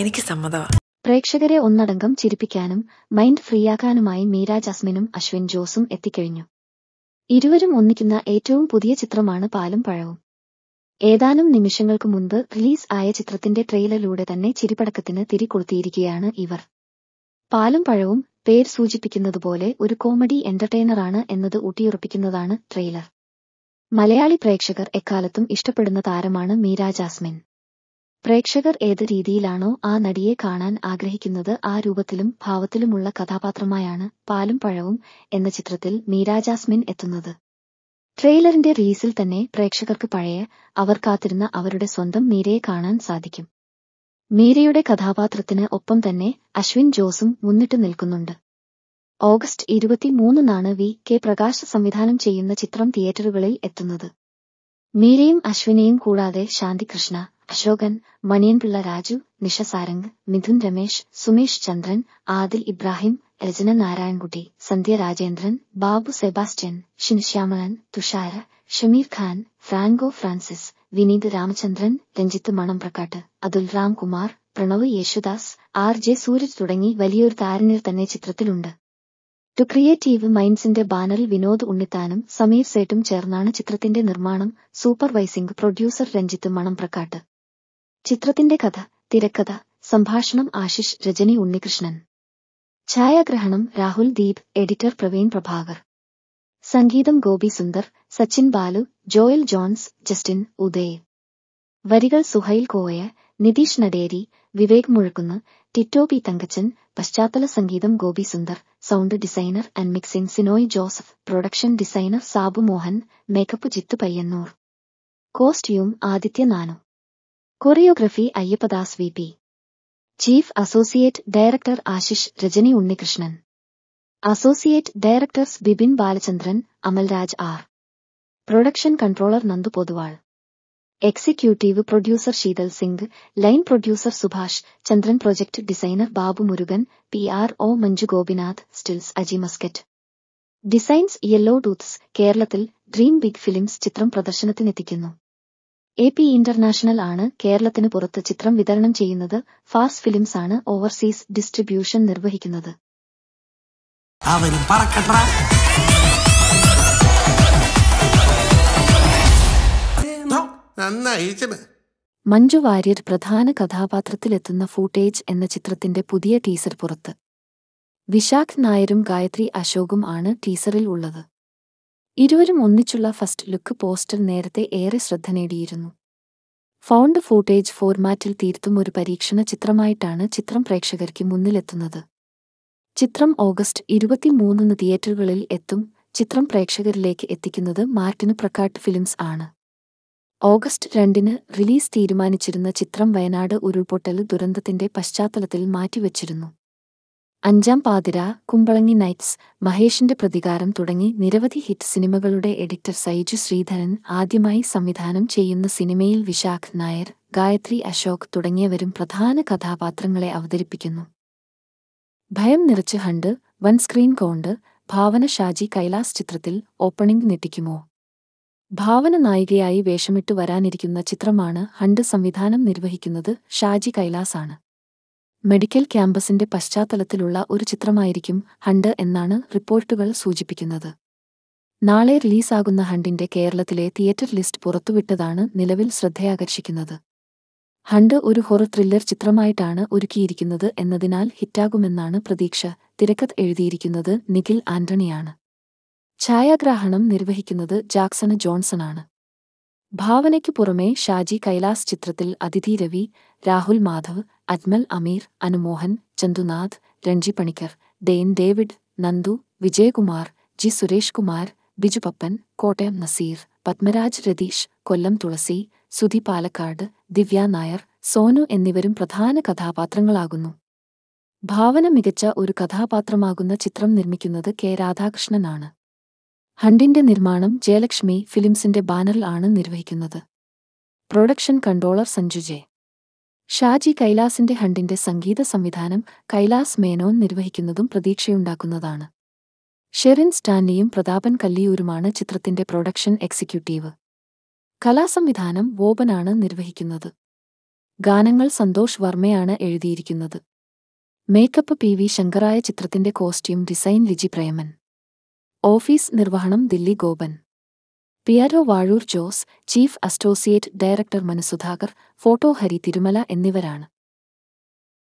എനിക്ക് സമ്മതമാണ് പ്രേക്ഷകരെ ഒന്നടങ്കം ചിരിപ്പിക്കാനും മൈൻഡ് ഫ്രീയാക്കാനുമായി മീരാ ജസ്മിനും അശ്വിൻ ജോസും എത്തിക്കഴിഞ്ഞു ഇരുവരും ഒന്നിക്കുന്ന ഏറ്റവും പുതിയ ചിത്രമാണ് പാലും പഴവും ഏതാനും നിമിഷങ്ങൾക്ക് മുൻപ് റിലീസ് ആയ ചിത്രത്തിന്റെ ട്രെയിലറിലൂടെ തന്നെ ചിരിപ്പടക്കത്തിന് കൊളുത്തിയിരിക്കുകയാണ് ഇവർ പാലും പഴവും പേര് സൂചിപ്പിക്കുന്നതുപോലെ ഒരു കോമഡി എന്റർടൈനറാണ് എന്നത് ഊട്ടിയുറപ്പിക്കുന്നതാണ് ട്രെയിലർ മലയാളി പ്രേക്ഷകർ എക്കാലത്തും ഇഷ്ടപ്പെടുന്ന താരമാണ് മീരാ ജാസ്മിൻ പ്രേക്ഷകർ ഏത് രീതിയിലാണോ ആ നടിയെ കാണാൻ ആഗ്രഹിക്കുന്നത് ആ രൂപത്തിലും ഭാവത്തിലുമുള്ള കഥാപാത്രമായാണ് പാലും പഴവും എന്ന ചിത്രത്തിൽ മീരാ ജാസ്മിൻ എത്തുന്നത് ട്രെയിലറിന്റെ റീസിൽ തന്നെ പ്രേക്ഷകർക്ക് പഴയ അവർ കാത്തിരുന്ന അവരുടെ സ്വന്തം മീരയെ കാണാൻ സാധിക്കും മീരയുടെ കഥാപാത്രത്തിന് ഒപ്പം തന്നെ അശ്വിൻ ജോസും മുന്നിട്ട് നിൽക്കുന്നുണ്ട് ഓഗസ്റ്റ് ഇരുപത്തിമൂന്നിനാണ് വി കെ പ്രകാശ് സംവിധാനം ചെയ്യുന്ന ചിത്രം തിയേറ്ററുകളിൽ എത്തുന്നത് മീരയും അശ്വിനെയും കൂടാതെ ശാന്തികൃഷ്ണ അശോകൻ മണിയൻപിള്ള രാജു നിഷ സാരംഗ് മിഥുൻ രമേശ് സുമേഷ് ചന്ദ്രൻ ആദിൽ ഇബ്രാഹിം രചന നാരായൺകുട്ടി സന്ധ്യ രാജേന്ദ്രൻ ബാബു സെബാസ്റ്റ്യൻ ഷിൻശ്യാമളൻ തുഷാര ഷമീർ ഖാൻ ഫ്രാങ്കോ ഫ്രാൻസിസ് വിനീത് രാമചന്ദ്രൻ രഞ്ജിത്ത് മണംപ്രക്കാട്ട് അതുൽ രാംകുമാർ പ്രണവ് യേശുദാസ് ആർ ജെ സൂരജ് തുടങ്ങി വലിയൊരു താരനിൽ തന്നെ ചിത്രത്തിലുണ്ട് ടു ക്രിയേറ്റീവ് മൈൻഡ്സിന്റെ ബാനറിൽ വിനോദ് ഉണ്ണിത്താനും സമീർ സേട്ടും ചേർന്നാണ് ചിത്രത്തിന്റെ നിർമ്മാണം സൂപ്പർവൈസിംഗ് പ്രൊഡ്യൂസർ രഞ്ജിത്ത് മണംപ്രക്കാട്ട് ചിത്രത്തിന്റെ കഥ തിരക്കഥ സംഭാഷണം ആശിഷ് രജനി ഉണ്ണികൃഷ്ണൻ ഛായാഗ്രഹണം രാഹുൽ ദീപ് എഡിറ്റർ പ്രവീൺ പ്രഭാകർ സംഗീതം ഗോപി സുന്ദർ സച്ചിൻ ബാലു ജോയൽ ജോൺസ് ജസ്റ്റിൻ ഉദയ് വരികൾ സുഹൈൽ കോയ നിതീഷ് നടേരി വിവേക് മുഴക്കുന്ന് ടിറ്റോ പി തങ്കച്ചൻ പശ്ചാത്തല സംഗീതം Gopi Sundar sound designer and mixing Sinoy Joseph production designer Sabu Mohan makeup Jithu Payyanur costume Aditya Nanu choreography Ayyappadas V P chief associate director Ashish Rajani Unnikrishnan associate directors Bipin Balachandran Amalraj R production controller Nandu Poduval executive producer Sheetal Singh line producer Subhash Chandran project designer Babu Murugan P R O Manju Gopinath stills Aji Masscot designs Yellow Tooths കേരളത്തിൽ Dream Big Films ചിത്രം പ്രദർശനത്തിനെത്തിക്കുന്നു A P international ആണ് കേരളത്തിന് പുറത്ത് ചിത്രം വിതരണം ചെയ്യുന്നത് fast films ആണ് ഓവർസീസ് ഡിസ്ട്രിബ്യൂഷൻ നിർവഹിക്കുന്നത് മഞ്ജു വാര്യർ പ്രധാന കഥാപാത്രത്തിലെത്തുന്ന ഫൂട്ടേജ് എന്ന ചിത്രത്തിന്റെ പുതിയ ടീസർ പുറത്ത് വിശാഖ് നായരും ഗായത്രി അശോകും ആണ് ടീസറിൽ ഉള്ളത് ഇരുവരും ഒന്നിച്ചുള്ള ഫസ്റ്റ് ലുക്ക് പോസ്റ്റർ നേരത്തെ ഏറെ ശ്രദ്ധ നേടിയിരുന്നു ഫൗണ്ട് ഫൂട്ടേജ് ഫോർമാറ്റിൽ തീർത്തും ഒരു പരീക്ഷണ ചിത്രമായിട്ടാണ് ചിത്രം പ്രേക്ഷകർക്ക് മുന്നിലെത്തുന്നത് ചിത്രം ഓഗസ്റ്റ് ഇരുപത്തിമൂന്നിന് തിയേറ്ററുകളിൽ എത്തും ചിത്രം പ്രേക്ഷകരിലേക്ക് എത്തിക്കുന്നത് മാർട്ടിന് പ്രക്കാട്ട് ഫിലിംസ് ആണ് ഓഗസ്റ്റ് രണ്ടിന് റിലീസ് തീരുമാനിച്ചിരുന്ന ചിത്രം വയനാട് ഉരുൾപൊട്ടൽ ദുരന്തത്തിന്റെ പശ്ചാത്തലത്തിൽ മാറ്റിവച്ചിരുന്നു അഞ്ചാം പാതിര കുമ്പളങ്ങി നൈറ്റ്സ് മഹേഷിന്റെ പ്രതികാരം തുടങ്ങി നിരവധി ഹിറ്റ് സിനിമകളുടെ എഡിറ്റർ സൈജു ശ്രീധരൻ ആദ്യമായി സംവിധാനം ചെയ്യുന്ന സിനിമയിൽ വിശാഖ് നായർ ഗായത്രി അശോക് തുടങ്ങിയവരും പ്രധാന കഥാപാത്രങ്ങളെ അവതരിപ്പിക്കുന്നു ഭയം നിറച്ച് ഹണ്ട് വൺ സ്ക്രീൻ കൊണ്ട് ഭാവന ഷാജി കൈലാസ് ചിത്രത്തിൽ ഓപ്പണിംഗ് നെറ്റിക്കുമോ ഭാവന നായികയായി വേഷമിട്ടു വരാനിരിക്കുന്ന ചിത്രമാണ് ഹണ്ട് സംവിധാനം നിർവഹിക്കുന്നത് ഷാജി കൈലാസാണ് മെഡിക്കൽ ക്യാമ്പസിന്റെ പശ്ചാത്തലത്തിലുള്ള ഒരു ചിത്രമായിരിക്കും ഹണ്ട് എന്നാണ് റിപ്പോർട്ടുകൾ സൂചിപ്പിക്കുന്നത് നാളെ റിലീസാകുന്ന ഹണ്ടിന്റെ കേരളത്തിലെ തിയേറ്റർ ലിസ്റ്റ് പുറത്തുവിട്ടതാണ് നിലവിൽ ശ്രദ്ധയാകർഷിക്കുന്നത് ഹണ്ട് ഒരു ഹൊറർ ത്രില്ലർ ചിത്രമായിട്ടാണ് ഒരുക്കിയിരിക്കുന്നത് എന്നതിനാൽ ഹിറ്റാകുമെന്നാണ് പ്രതീക്ഷ തിരക്കത്ത് എഴുതിയിരിക്കുന്നത് നിഖിൽ ആന്റണിയാണ് ഛായാഗ്രാഹണം നിർവഹിക്കുന്നത് ജാക്സണ് ജോൺസണാണ് ഭാവനയ്ക്കു പുറമെ ഷാജി കൈലാസ് ചിത്രത്തിൽ അതിഥി Ravi Rahul Madhav Ajmal Ameer Anumohan Chandunath Ranji Panicker Dain David Nandu Vijayakumar G Suresh Kumar Bijupappan Kottayam Nazeer Padmaraj Ratheesh Kollam Thulasi Sudhi Palakkad Divya Nair Sonu എന്നിവരും പ്രധാന കഥാപാത്രങ്ങളാകുന്നു ഭാവന മികച്ച ഒരു കഥാപാത്രമാകുന്ന ചിത്രം നിർമ്മിക്കുന്നത് കെ രാധാകൃഷ്ണനാണ് ഹണ്ടിന്റെ നിർമ്മാണം ജയലക്ഷ്മി ഫിലിംസിന്റെ ബാനറിൽ ആണ് നിർവഹിക്കുന്നത് production controller Sanju J Shaji കൈലാസിന്റെ ഹണ്ടിന്റെ സംഗീത സംവിധാനം കൈലാസ് മേനോൻ നിർവഹിക്കുന്നതും പ്രതീക്ഷയുണ്ടാക്കുന്നതാണ് ഷെറിൻ സ്റ്റാൻലിയും പ്രതാപൻ കല്ലിയൂരുമാണ് ചിത്രത്തിന്റെ പ്രൊഡക്ഷൻ എക്സിക്യൂട്ടീവ് കലാസംവിധാനം ബോബനാണ് നിർവഹിക്കുന്നത് ഗാനങ്ങൾ സന്തോഷ് വർമ്മയാണ് എഴുതിയിരിക്കുന്നത് മേക്കപ്പ് പി വി ശങ്കറായ ചിത്രത്തിന്റെ costume design Liji Preman office നിർവഹണം Dilli Gopan PRO Vazhoor Jose chief associate director Manusudhakar photo Hari Thirumala എന്നിവരാണ്